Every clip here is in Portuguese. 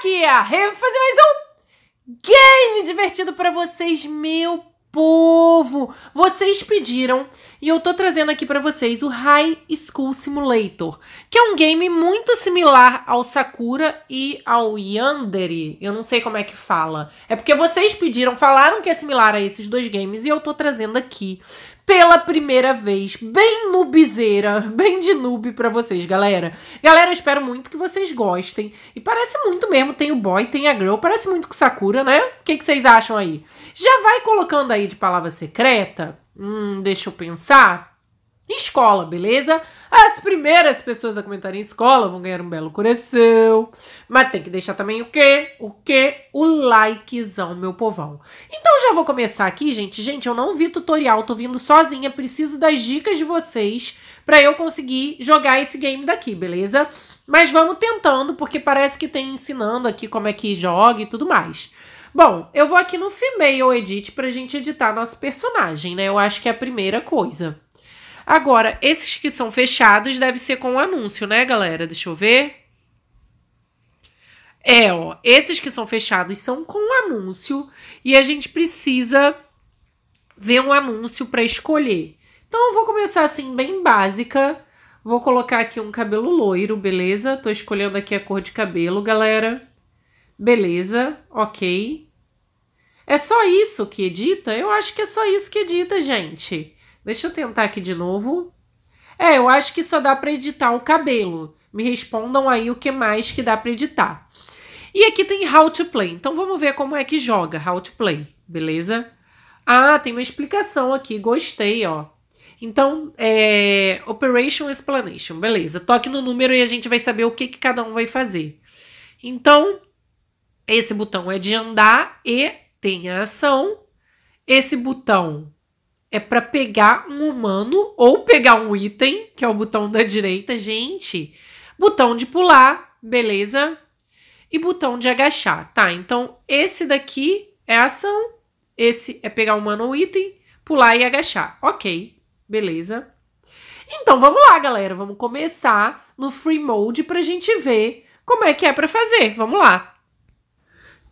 aqui é a vou fazer mais um game divertido para vocês, meu povo. Vocês pediram e eu tô trazendo aqui para vocês o High School Simulator, que é um game muito similar ao Sakura e ao Yandere. Eu não sei como é que fala. É porque vocês pediram, falaram que é similar a esses dois games e eu tô trazendo aqui pela primeira vez, bem nubizeira, bem de noob pra vocês, galera. Galera, espero muito que vocês gostem. E parece muito mesmo, tem o boy, tem a girl, parece muito com Sakura, né? O que, que vocês acham aí? Já vai colocando aí de palavra secreta? Hum, deixa eu pensar escola, beleza? As primeiras pessoas a comentarem em escola vão ganhar um belo coração. Mas tem que deixar também o quê? O quê? O likezão, meu povão. Então já vou começar aqui, gente. Gente, eu não vi tutorial, tô vindo sozinha. Preciso das dicas de vocês para eu conseguir jogar esse game daqui, beleza? Mas vamos tentando, porque parece que tem ensinando aqui como é que joga e tudo mais. Bom, eu vou aqui no Female Edit pra gente editar nosso personagem, né? Eu acho que é a primeira coisa. Agora, esses que são fechados deve ser com anúncio, né, galera? Deixa eu ver. É, ó, esses que são fechados são com anúncio e a gente precisa ver um anúncio para escolher. Então eu vou começar assim bem básica. Vou colocar aqui um cabelo loiro, beleza? Tô escolhendo aqui a cor de cabelo, galera. Beleza, ok. É só isso que edita? Eu acho que é só isso que edita, gente. Deixa eu tentar aqui de novo. É, eu acho que só dá para editar o cabelo. Me respondam aí o que mais que dá para editar. E aqui tem how to play. Então vamos ver como é que joga how to play, beleza? Ah, tem uma explicação aqui, gostei, ó. Então, é, Operation Explanation, beleza. Toque no número e a gente vai saber o que, que cada um vai fazer. Então, esse botão é de andar e tem a ação. Esse botão é para pegar um humano ou pegar um item, que é o botão da direita, gente. Botão de pular, beleza? E botão de agachar, tá? Então, esse daqui é ação, esse é pegar humano ou item, pular e agachar. Ok, beleza. Então, vamos lá, galera. Vamos começar no Free Mode pra gente ver como é que é para fazer. Vamos lá.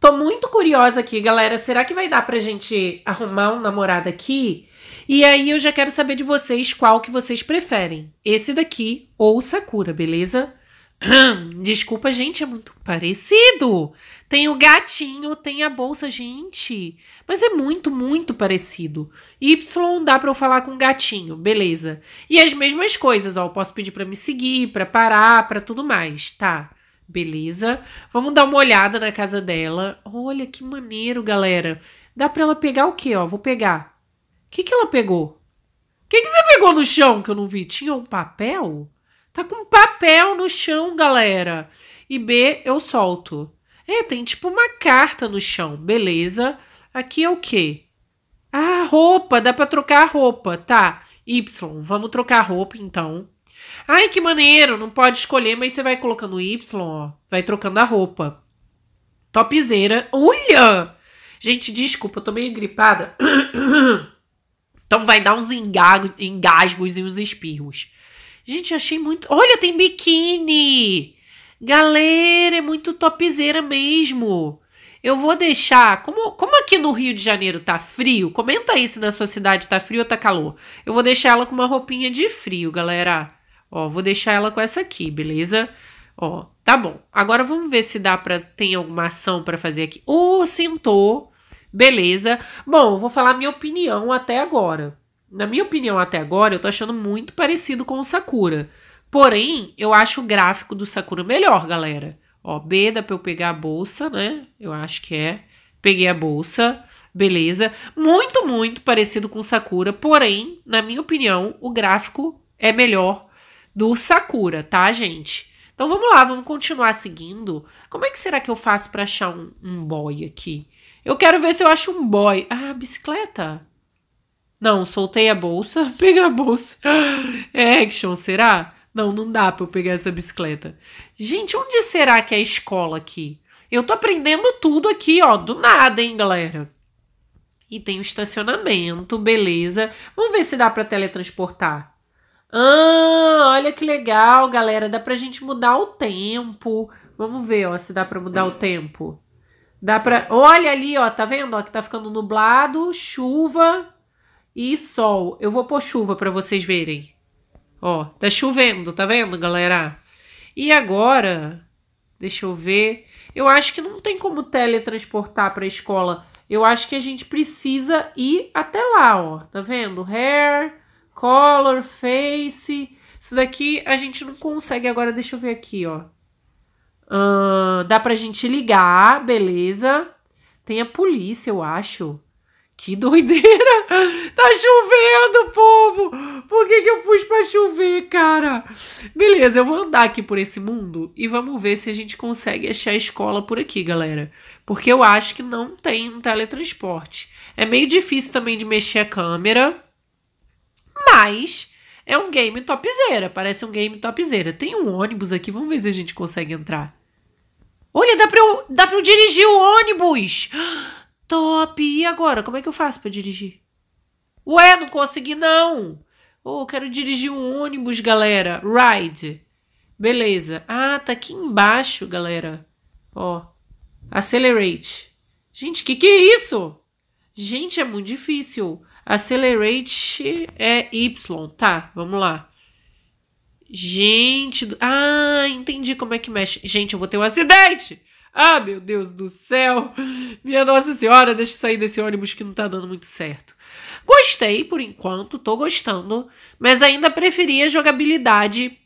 Tô muito curiosa aqui, galera. Será que vai dar pra gente arrumar um namorado aqui? E aí eu já quero saber de vocês qual que vocês preferem. Esse daqui ou Sakura, beleza? Desculpa, gente, é muito parecido. Tem o gatinho, tem a bolsa, gente. Mas é muito, muito parecido. Y dá para eu falar com gatinho, beleza. E as mesmas coisas, ó. Eu posso pedir para me seguir, para parar, para tudo mais, tá? Beleza. Vamos dar uma olhada na casa dela. Olha que maneiro, galera. Dá para ela pegar o quê, ó? Vou pegar que, que ela pegou? O que, que você pegou no chão que eu não vi? Tinha um papel? Tá com papel no chão, galera. E B, eu solto. É, tem tipo uma carta no chão, beleza. Aqui é o quê? Ah, roupa, dá pra trocar a roupa, tá. Y, vamos trocar a roupa então. Ai, que maneiro, não pode escolher, mas você vai colocando Y, ó, vai trocando a roupa. Topzeira. Olha! Gente, desculpa, eu tô meio gripada. Então vai dar uns engasgos e uns espirros. Gente, achei muito. Olha, tem biquíni! Galera, é muito topzeira mesmo. Eu vou deixar. Como, como aqui no Rio de Janeiro tá frio, comenta aí se na sua cidade tá frio ou tá calor. Eu vou deixar ela com uma roupinha de frio, galera. Ó, vou deixar ela com essa aqui, beleza? Ó, tá bom. Agora vamos ver se dá para tem alguma ação para fazer aqui. O oh, sentou. Beleza. Bom, vou falar minha opinião até agora. Na minha opinião até agora, eu tô achando muito parecido com o Sakura. Porém, eu acho o gráfico do Sakura melhor, galera. Ó, B dá pra eu pegar a bolsa, né? Eu acho que é. Peguei a bolsa. Beleza. Muito, muito parecido com o Sakura. Porém, na minha opinião, o gráfico é melhor do Sakura, tá, gente? Então vamos lá, vamos continuar seguindo. Como é que será que eu faço para achar um, um boy aqui? Eu quero ver se eu acho um boy. Ah, bicicleta. Não, soltei a bolsa. Peguei a bolsa. É action, será? Não, não dá pra eu pegar essa bicicleta. Gente, onde será que é a escola aqui? Eu tô aprendendo tudo aqui, ó, do nada, hein, galera. E tem o estacionamento, beleza. Vamos ver se dá para teletransportar. Ah, olha que legal, galera. Dá pra gente mudar o tempo. Vamos ver, ó, se dá pra mudar o tempo. Dá pra... Olha ali, ó, tá vendo? Ó, que tá ficando nublado, chuva e sol. Eu vou pôr chuva pra vocês verem. Ó, tá chovendo, tá vendo, galera? E agora, deixa eu ver. Eu acho que não tem como teletransportar pra escola. Eu acho que a gente precisa ir até lá, ó. Tá vendo? Hair color, face. Isso daqui a gente não consegue agora, deixa eu ver aqui, ó. Uh, dá pra gente ligar, beleza. Tem a polícia, eu acho. Que doideira! Tá chovendo, povo! Por que, que eu pus pra chover, cara? Beleza, eu vou andar aqui por esse mundo e vamos ver se a gente consegue achar a escola por aqui, galera. Porque eu acho que não tem um teletransporte. É meio difícil também de mexer a câmera mas é um game topzera, parece um game topzera. Tem um ônibus aqui, vamos ver se a gente consegue entrar. Olha, dá pra eu, dá pra eu dirigir o ônibus! Top! E agora? Como é que eu faço para dirigir? Ué, não consegui não! Oh, quero dirigir um ônibus, galera. Ride. Beleza. Ah, tá aqui embaixo, galera. Ó. Accelerate. Gente, que que é isso? Gente, é muito difícil. Accelerate é Y. Tá, vamos lá. Gente, ah, entendi como é que mexe. Gente, eu vou ter um acidente! Ah, meu Deus do céu! Minha Nossa Senhora, deixa eu sair desse ônibus que não tá dando muito certo. Gostei por enquanto, tô gostando, mas ainda preferi a jogabilidade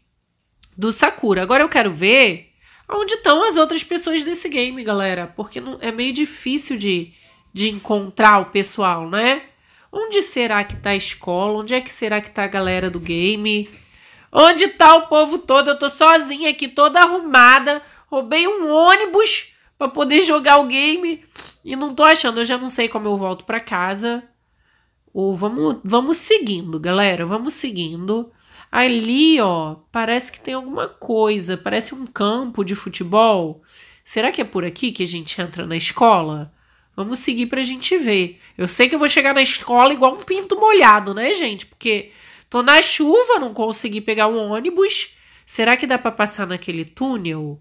do Sakura. Agora eu quero ver onde estão as outras pessoas desse game, galera, porque não, é meio difícil de, de encontrar o pessoal, né? Onde será que tá a escola? Onde é que será que tá a galera do game? Onde tá o povo todo? Eu tô sozinha aqui, toda arrumada. Roubei um ônibus para poder jogar o game e não tô achando. Eu já não sei como eu volto para casa. Ou vamos, vamos seguindo, galera. Vamos seguindo. Ali, ó, parece que tem alguma coisa. Parece um campo de futebol. Será que é por aqui que a gente entra na escola? Vamos seguir pra gente ver. Eu sei que eu vou chegar na escola igual um pinto molhado, né, gente? Porque tô na chuva, não consegui pegar um ônibus. Será que dá para passar naquele túnel?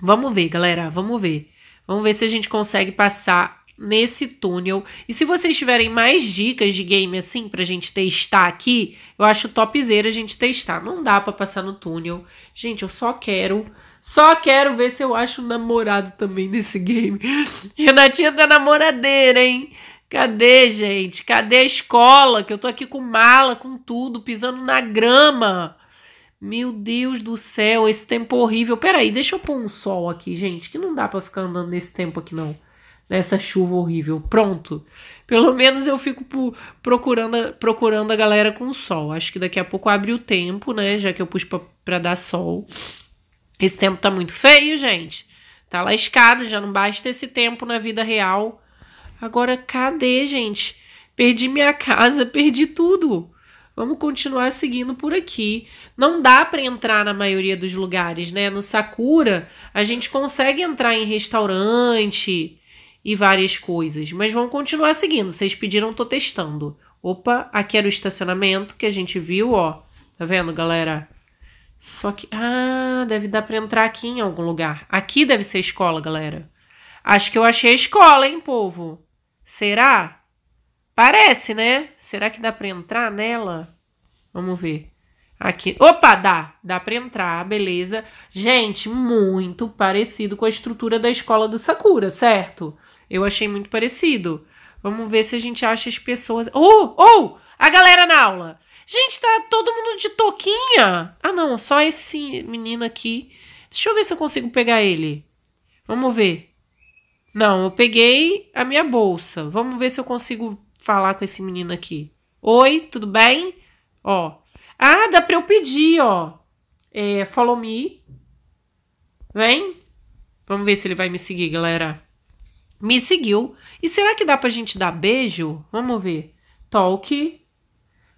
Vamos ver, galera, vamos ver. Vamos ver se a gente consegue passar nesse túnel. E se vocês tiverem mais dicas de game assim pra gente testar aqui, eu acho topzera a gente testar. Não dá para passar no túnel. Gente, eu só quero só quero ver se eu acho um namorado também nesse game. Renatinha tá namoradeira, hein? Cadê, gente? Cadê a escola? Que eu tô aqui com mala, com tudo, pisando na grama. Meu Deus do céu, esse tempo horrível. Peraí, deixa eu pôr um sol aqui, gente, que não dá para ficar andando nesse tempo aqui, não. Nessa chuva horrível. Pronto. Pelo menos eu fico procurando, procurando a galera com sol. Acho que daqui a pouco abre o tempo, né? Já que eu pus pra, pra dar sol. Esse tempo tá muito feio, gente. Tá lascado, já não basta esse tempo na vida real. Agora, cadê, gente? Perdi minha casa, perdi tudo. Vamos continuar seguindo por aqui. Não dá para entrar na maioria dos lugares, né? No Sakura, a gente consegue entrar em restaurante e várias coisas, mas vamos continuar seguindo. Vocês pediram, tô testando. Opa, aqui era o estacionamento que a gente viu, ó. Tá vendo, galera? Só que. Ah, deve dar pra entrar aqui em algum lugar. Aqui deve ser escola, galera. Acho que eu achei a escola, hein, povo? Será? Parece, né? Será que dá pra entrar nela? Vamos ver. Aqui. Opa, dá. Dá pra entrar, beleza. Gente, muito parecido com a estrutura da escola do Sakura, certo? Eu achei muito parecido. Vamos ver se a gente acha as pessoas. Oh, oh! A galera na aula. Gente, tá todo mundo de toquinha. Ah, não, só esse menino aqui. Deixa eu ver se eu consigo pegar ele. Vamos ver. Não, eu peguei a minha bolsa. Vamos ver se eu consigo falar com esse menino aqui. Oi, tudo bem? Ó. Ah, dá pra eu pedir, ó. É, follow me. Vem. Vamos ver se ele vai me seguir, galera. Me seguiu. E será que dá pra gente dar beijo? Vamos ver. Talk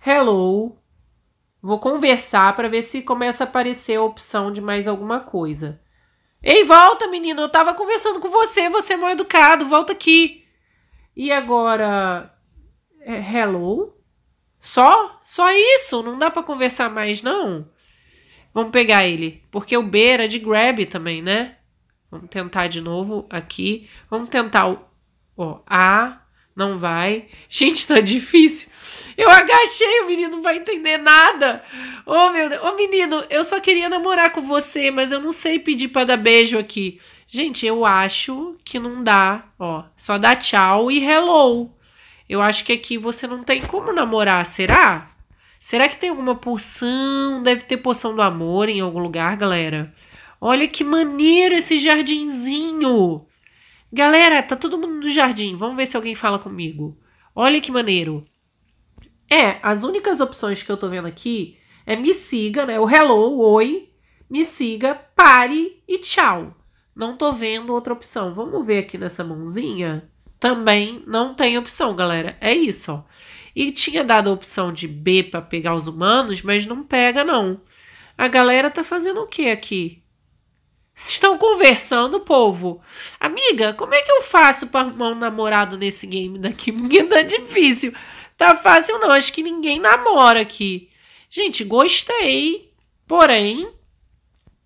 hello, vou conversar para ver se começa a aparecer a opção de mais alguma coisa. Ei, volta, menino, eu tava conversando com você, você é mal educado, volta aqui. E agora, é, hello? Só? Só isso? Não dá para conversar mais, não? Vamos pegar ele, porque o B era de grab também, né? Vamos tentar de novo aqui. Vamos tentar o ó, A, não vai. Gente, tá difícil. Eu agachei, o menino não vai entender nada. Ô, oh, meu Deus. Ô, oh, menino, eu só queria namorar com você, mas eu não sei pedir pra dar beijo aqui. Gente, eu acho que não dá. Ó, só dá tchau e hello. Eu acho que aqui você não tem como namorar, será? Será que tem alguma poção? Deve ter poção do amor em algum lugar, galera. Olha que maneiro esse jardinzinho. Galera, tá todo mundo no jardim. Vamos ver se alguém fala comigo. Olha que maneiro. É, as únicas opções que eu tô vendo aqui é me siga, né? O hello, o oi, me siga, pare e tchau. Não tô vendo outra opção. Vamos ver aqui nessa mãozinha. Também não tem opção, galera. É isso, ó. E tinha dado a opção de B para pegar os humanos, mas não pega, não. A galera tá fazendo o que aqui? Estão conversando, povo. Amiga, como é que eu faço para arrumar um namorado nesse game daqui? Porque tá difícil. Tá fácil não, acho que ninguém namora aqui. Gente, gostei, porém,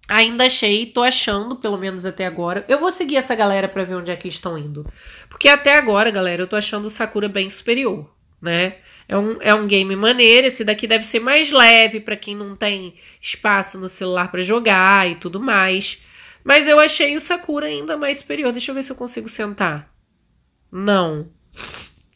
ainda achei, tô achando, pelo menos até agora. Eu vou seguir essa galera para ver onde é que eles estão indo. Porque até agora, galera, eu tô achando o Sakura bem superior, né? É um, é um game maneiro, esse daqui deve ser mais leve para quem não tem espaço no celular para jogar e tudo mais. Mas eu achei o Sakura ainda mais superior. Deixa eu ver se eu consigo sentar. Não.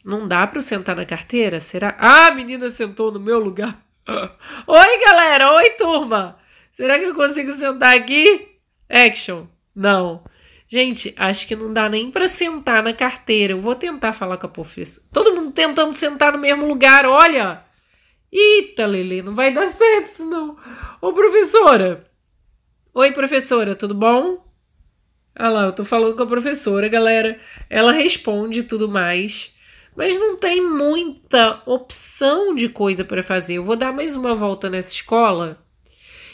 Não dá para eu sentar na carteira? Será? Ah, a menina sentou no meu lugar. Oi, galera! Oi, turma! Será que eu consigo sentar aqui? Action! Não. Gente, acho que não dá nem para sentar na carteira. Eu vou tentar falar com a professora. Todo mundo tentando sentar no mesmo lugar, olha! Eita, Lelê, não vai dar certo isso não. Ô, professora! Oi, professora, tudo bom? Olha lá, eu tô falando com a professora, galera. Ela responde tudo mais mas não tem muita opção de coisa para fazer. Eu vou dar mais uma volta nessa escola.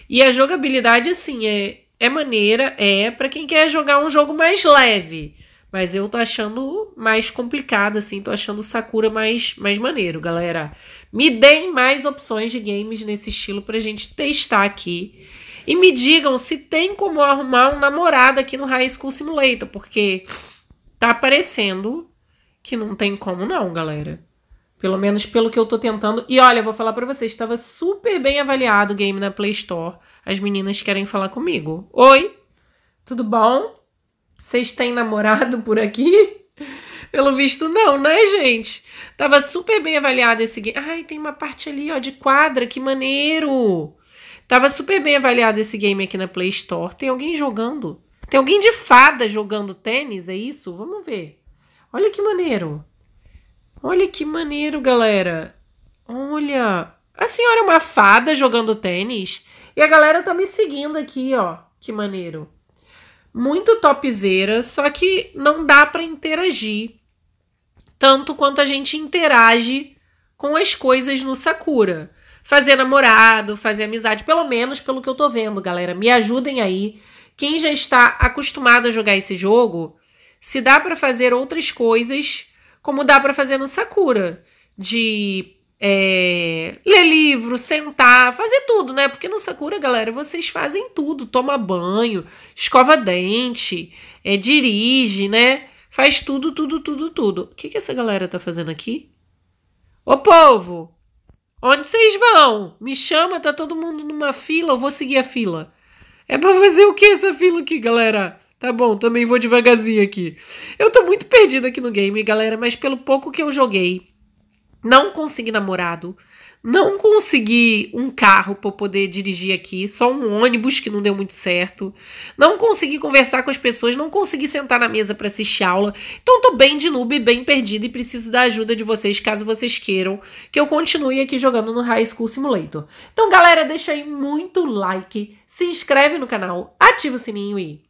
E a jogabilidade, assim, é, é maneira, é para quem quer jogar um jogo mais leve. Mas eu tô achando mais complicado, assim, tô achando Sakura mais, mais maneiro, galera. Me deem mais opções de games nesse estilo pra gente testar aqui. E me digam se tem como arrumar um namorado aqui no High School Simulator, porque tá aparecendo que não tem como não, galera. Pelo menos pelo que eu tô tentando. E olha, vou falar para vocês, estava super bem avaliado o game na Play Store. As meninas querem falar comigo. Oi, tudo bom? Vocês têm namorado por aqui? Pelo visto, não, né, gente? Tava super bem avaliado esse game. Ai, tem uma parte ali, ó, de quadra, que maneiro! Tava super bem avaliado esse game aqui na Play Store. Tem alguém jogando? Tem alguém de fada jogando tênis? É isso? Vamos ver. Olha que maneiro. Olha que maneiro, galera. Olha. A senhora é uma fada jogando tênis. E a galera tá me seguindo aqui, ó. Que maneiro. Muito topzeira, só que não dá para interagir tanto quanto a gente interage com as coisas no Sakura. Fazer namorado, fazer amizade, pelo menos pelo que eu tô vendo, galera. Me ajudem aí. Quem já está acostumado a jogar esse jogo, se dá para fazer outras coisas, como dá para fazer no Sakura, de é, ler livro, sentar, fazer tudo, né? Porque no Sakura, galera, vocês fazem tudo, toma banho, escova dente, é, dirige, né? Faz tudo, tudo, tudo, tudo. O que, que essa galera tá fazendo aqui? Ô povo, onde vocês vão? Me chama, tá todo mundo numa fila, eu vou seguir a fila. É pra fazer o que essa fila aqui, galera? Tá bom, também vou devagarzinho aqui. Eu tô muito perdida aqui no game, galera, mas pelo pouco que eu joguei, não consegui namorado, não consegui um carro para poder dirigir aqui, só um ônibus que não deu muito certo. Não consegui conversar com as pessoas, não consegui sentar na mesa para assistir aula. Então tô bem de noob, bem perdida e preciso da ajuda de vocês, caso vocês queiram que eu continue aqui jogando no High School Simulator. Então, galera, deixa aí muito like, se inscreve no canal, ativa o sininho e